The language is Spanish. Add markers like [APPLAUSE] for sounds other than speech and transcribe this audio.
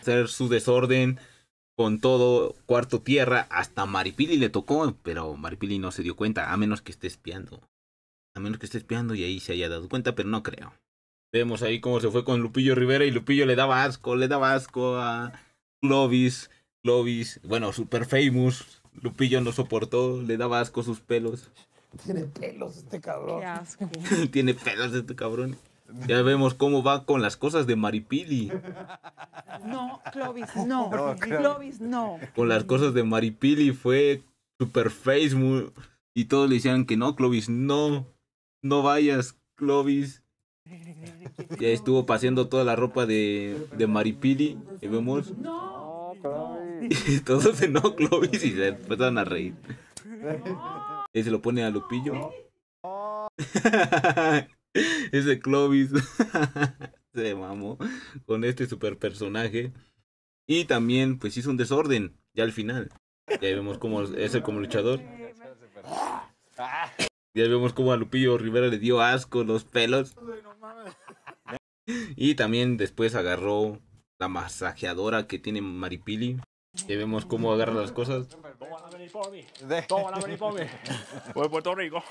hacer su desorden con todo cuarto tierra. Hasta Maripili le tocó, pero Maripili no se dio cuenta, a menos que esté espiando. A menos que esté espiando y ahí se haya dado cuenta, pero no creo. Vemos ahí cómo se fue con Lupillo Rivera y Lupillo le daba asco, le daba asco a Clovis. lobis, bueno, super famous. Lupillo no soportó, le daba asco sus pelos. Tiene pelos este cabrón. [LAUGHS] Tiene pelos este cabrón. Ya vemos cómo va con las cosas de Maripili. No, Clovis, no. [LAUGHS] Clovis, no. Con las cosas de Maripili fue super Facebook y todos le decían que no, Clovis, no. No vayas, Clovis. Ya estuvo paseando toda la ropa de, de Maripili. Y vemos. No, Clovis. [LAUGHS] Y todos de no, Clovis. Y se empezaron a reír. Y se lo pone a Lupillo. [LAUGHS] [LAUGHS] Ese Clovis [LAUGHS] se mamó con este super personaje. Y también, pues hizo un desorden ya al final. Ya vemos cómo es el como luchador. Ya vemos cómo a Lupillo Rivera le dio asco los pelos. Y también después agarró la masajeadora que tiene Maripili. Ya vemos cómo agarra las cosas. ¡Toma Voy Puerto Rico.